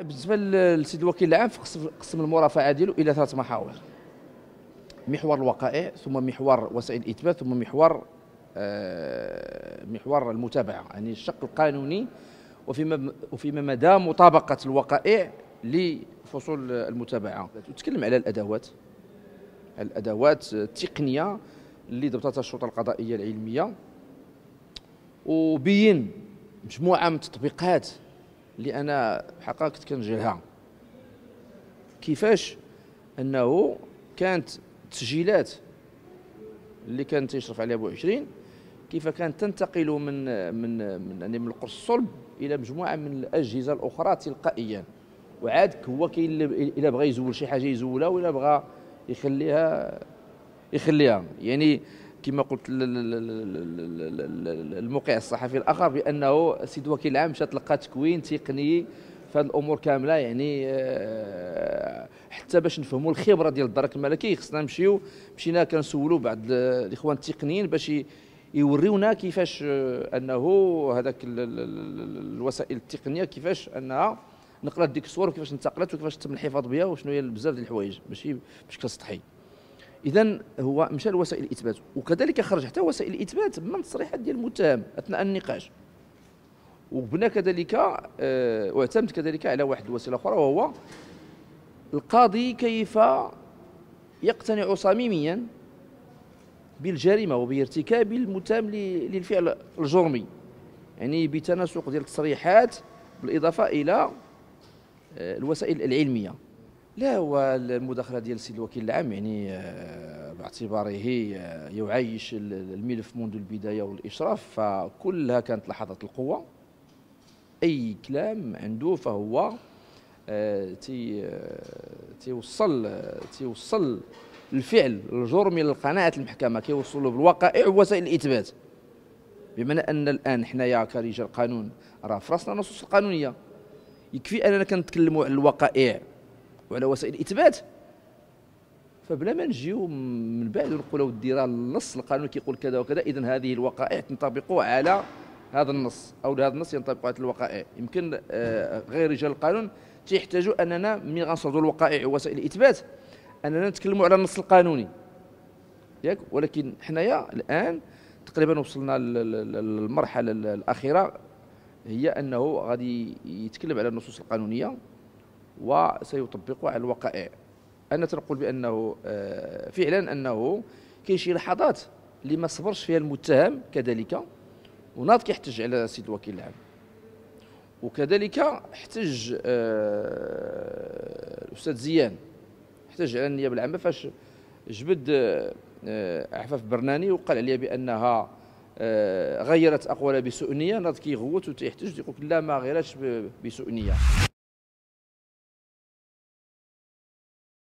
بالنسبه للسيد الوكيل العام قسم المرافعه ديالو الى ثلاث محاور محور الوقائع ثم محور وسائل الاثبات ثم محور آه محور المتابعه يعني الشق القانوني وفيما وفيما مدى مطابقه الوقائع لفصول المتابعه تتكلم على الادوات الادوات التقنيه اللي ضبطتها الشرطه القضائيه العلميه وبين مجموعه من التطبيقات اللي انا حقا كنت كنجهلها كيفاش انه كانت التسجيلات اللي كان تيشرف عليها بو 20 كيف كانت تنتقل من من من يعني من القرص الصلب الى مجموعه من الاجهزه الاخرى تلقائيا وعاد هو كاين الا بغى يزول شي حاجه يزولها ولا بغى يخليها يخليها يعني كما قلت الموقع الصحفي الاخر بانه السيد وكيل العام مشى تلقى تكوين تقني في هذه الامور كامله يعني حتى باش نفهموا الخبره ديال الدرك الملكي خصنا نمشيو مشينا كنسولوا بعض الاخوان التقنيين باش يوريونا كيفاش انه هذاك الوسائل التقنيه كيفاش انها نقلت ديك الصور وكيفاش انتقلت وكيفاش تم الحفاظ بها وشنو هي بزاف ديال الحوايج ماشي بشكل سطحي اذا هو مشى لوسائل الاثبات وكذلك خرج حتى وسائل الاثبات من التصريحات ديال المتهم اثناء النقاش وبنى كذلك أه واعتمد كذلك على واحد الوسيله اخرى وهو القاضي كيف يقتنع صميميا بالجريمه وبارتكاب المتهم للفعل الجرمي يعني بتناسق ديال التصريحات بالاضافه الى آه، الوسائل العلميه لا هو المداخله ديال السيد الوكيل العام يعني آه، باعتباره آه، يعيش الملف منذ البدايه والاشراف فكلها كانت لحظات القوه اي كلام عنده فهو آه، تي تيوصل تيوصل الفعل الجرم الى قناعه المحكمه كيوصلوا بالوقائع ووسائل الاثبات بمعنى ان الان حنايا كرجال قانون راه في راسنا النصوص القانونيه يكفي اننا كنتكلموا على الوقائع وعلى وسائل الاثبات فبلا ما نجيو من بعد ونقولوا ودي راه النص القانون كيقول كذا وكذا اذا هذه الوقائع تنطبق على هذا النص او هذا النص ينطبق على الوقائع يمكن آه، غير رجال القانون تيحتاجوا اننا ملي غنصدروا الوقائع ووسائل الاثبات اننا نتكلموا على النص القانوني ياك ولكن حنايا الان تقريبا وصلنا للمرحله الاخيره هي انه غادي يتكلم على النصوص القانونيه وسيطبقه على الوقائع انا تنقول بانه آه، فعلا انه كاين شي لحظات اللي ما صبرش فيها المتهم كذلك وناض كيحتج على السيد الوكيل العام وكذلك احتج آه، الاستاذ زيان احتج على النيابه العامه فاش جبد آه، عفاف برناني وقال عليها بانها غيرت اقوالها بسؤنيه ناض كيغوت وتيحتج يقول لا ما غيرتش بسؤنيه